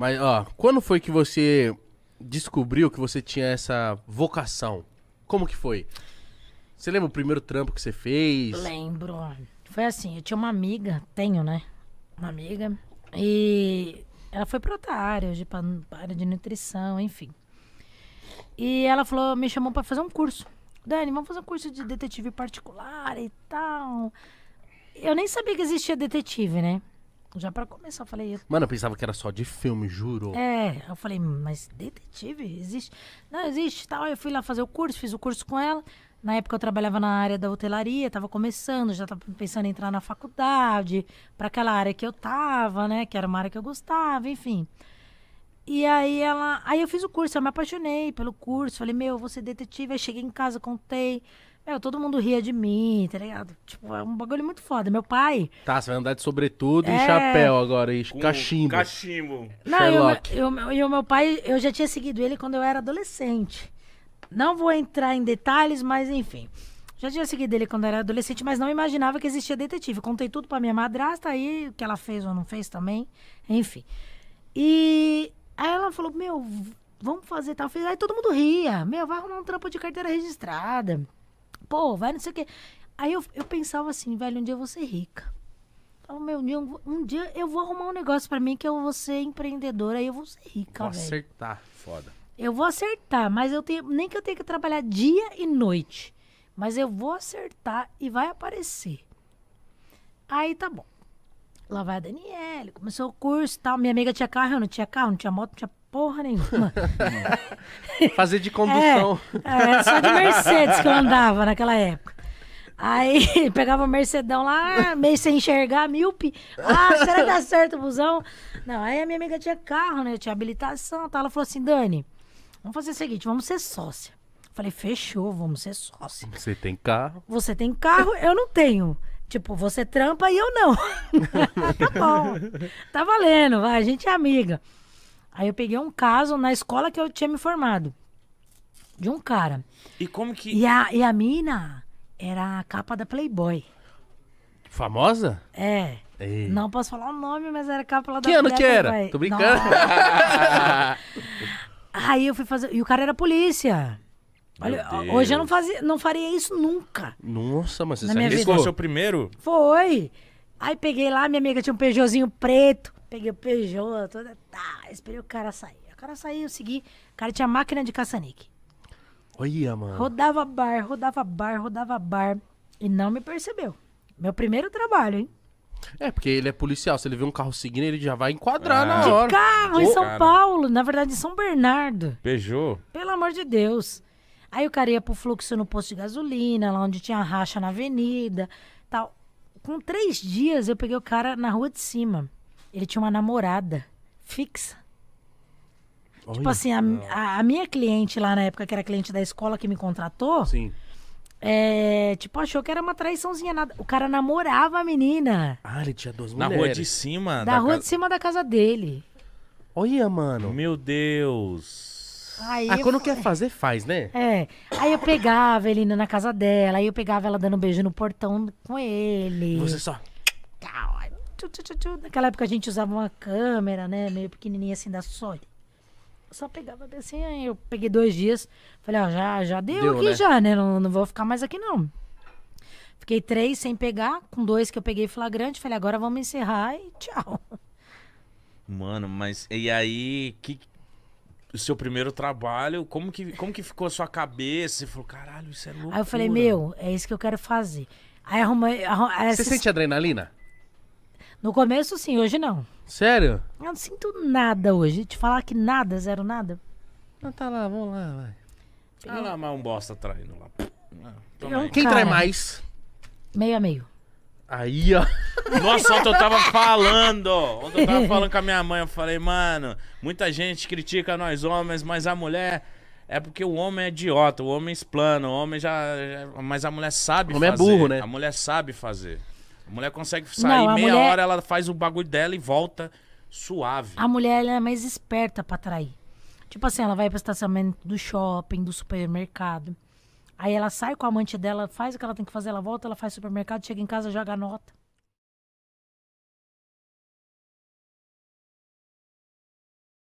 Mas, ó, quando foi que você descobriu que você tinha essa vocação? Como que foi? Você lembra o primeiro trampo que você fez? Lembro. Foi assim, eu tinha uma amiga, tenho, né? Uma amiga. E ela foi pra outra área, hoje pra, pra área de nutrição, enfim. E ela falou, me chamou para fazer um curso. Dani, vamos fazer um curso de detetive particular e tal. Eu nem sabia que existia detetive, né? Já para começar, eu falei. Eu... Mano, eu pensava que era só de filme, juro. É, eu falei, mas detetive? Existe? Não, existe tal. Eu fui lá fazer o curso, fiz o curso com ela. Na época eu trabalhava na área da hotelaria, estava começando, já estava pensando em entrar na faculdade, para aquela área que eu tava, né? Que era uma área que eu gostava, enfim. E aí ela. Aí eu fiz o curso, eu me apaixonei pelo curso, falei, meu, eu vou ser detetive. Aí cheguei em casa, contei. Meu, é, todo mundo ria de mim, tá ligado? Tipo, é um bagulho muito foda. Meu pai. Tá, você vai andar de sobretudo é... e chapéu agora, e cachimbo. Cachimbo. Não, e o, meu pai, eu já tinha seguido ele quando eu era adolescente. Não vou entrar em detalhes, mas enfim. Já tinha seguido ele quando eu era adolescente, mas não imaginava que existia detetive. Contei tudo pra minha madrasta aí, o que ela fez ou não fez também. Enfim. E aí ela falou: Meu, vamos fazer tal. Aí todo mundo ria. Meu, vai arrumar um trampo de carteira registrada pô, vai não sei o quê. Aí eu, eu pensava assim, velho, um dia eu vou ser rica. meu, um dia, um dia eu vou arrumar um negócio para mim que eu vou ser empreendedora e eu vou ser rica, vou velho. acertar, foda. Eu vou acertar, mas eu tenho. Nem que eu tenha que trabalhar dia e noite. Mas eu vou acertar e vai aparecer. Aí tá bom. Lá vai a Daniele, começou o curso e tal. Minha amiga tinha carro, eu não tinha carro, não tinha moto, não tinha porra nenhuma. Fazer de condução. É, é, só de Mercedes que eu andava naquela época. Aí pegava o Mercedão lá, meio sem enxergar, míope. Ah, será que dá certo o busão? Não, aí a minha amiga tinha carro, né? Tinha habilitação tal. Ela falou assim, Dani, vamos fazer o seguinte, vamos ser sócia. Falei, fechou, vamos ser sócia. Você tem carro? Você tem carro, eu não tenho. Tipo, você trampa e eu não. tá bom. Tá valendo, vai, a gente é amiga. Aí eu peguei um caso na escola que eu tinha me formado. De um cara. E como que. E a, e a mina era a capa da Playboy. Famosa? É. Ei. Não posso falar o nome, mas era a capa lá da Que ano que era? Playboy. Tô brincando. Aí eu fui fazer. E o cara era polícia. Olha, hoje eu não, fazia, não faria isso nunca. Nossa, mas você sabe esse foi o seu primeiro? Foi. Aí peguei lá, minha amiga tinha um Peugeotzinho preto. Peguei o Peugeot, toda. Tá, esperei o cara sair. O cara saiu, eu segui. O cara tinha máquina de caçanique. Olha, mano. Rodava bar, rodava bar, rodava bar. E não me percebeu. Meu primeiro trabalho, hein? É, porque ele é policial. Se ele vê um carro seguindo, ele já vai enquadrar ah, na hora. De carro, em São cara. Paulo. Na verdade, em São Bernardo. Peugeot. Pelo amor de Deus. Aí o cara ia pro fluxo no posto de gasolina, lá onde tinha racha na avenida, tal. Com três dias, eu peguei o cara na rua de cima. Ele tinha uma namorada fixa. Tipo Olha tipo assim, a, a, a, minha cliente lá na época, que era cliente da escola que me contratou, Sim. É, tipo, achou que era uma traiçãozinha. Nada. O cara namorava a menina. Ah, ele tinha duas mulheres. Na rua de cima? Da, da rua de cima da casa dele. Olha, mano. Meu Deus. Aí ah, quando eu... quer fazer, faz, né? É. Aí eu pegava ele na casa dela, aí eu pegava ela dando um beijo no portão com ele. Você só. Naquela época a gente usava uma câmera, né? Meio pequenininha assim da Sony. só pegava assim, aí eu peguei dois dias. Falei, ó, já, já deu, deu aqui né? já, né? Não, não vou ficar mais aqui não. Fiquei três sem pegar, com dois que eu peguei flagrante. Falei, agora vamos encerrar e tchau. Mano, mas e aí, que, o seu primeiro trabalho, como que, como que ficou a sua cabeça? Você falou, caralho, isso é louco. Aí eu falei, meu, é isso que eu quero fazer. Aí arrumei. Arrum, Você sente adrenalina? No começo, sim, hoje não. Sério? Eu não sinto nada hoje. Te falar que nada, zero nada. Não, ah, tá lá, vamos lá, vai. Ah lá, mas um bosta traindo lá. Ah, Quem cara, trai mais? Meio a meio. Aí, ó. Nossa, ontem eu tava falando. Ontem eu tava falando com a minha mãe. Eu falei, mano, muita gente critica nós homens, mas a mulher. É porque o homem é idiota, o homem explana, o homem já. Mas a mulher sabe fazer. O homem é fazer. é burro, né? A mulher sabe fazer. A mulher consegue sair Não, meia mulher... hora, ela faz o bagulho dela e volta suave. A mulher é mais esperta pra atrair. Tipo assim, ela vai pro estacionamento do shopping, do supermercado. Aí ela sai com a amante dela, faz o que ela tem que fazer, ela volta, ela faz supermercado, chega em casa, joga a nota.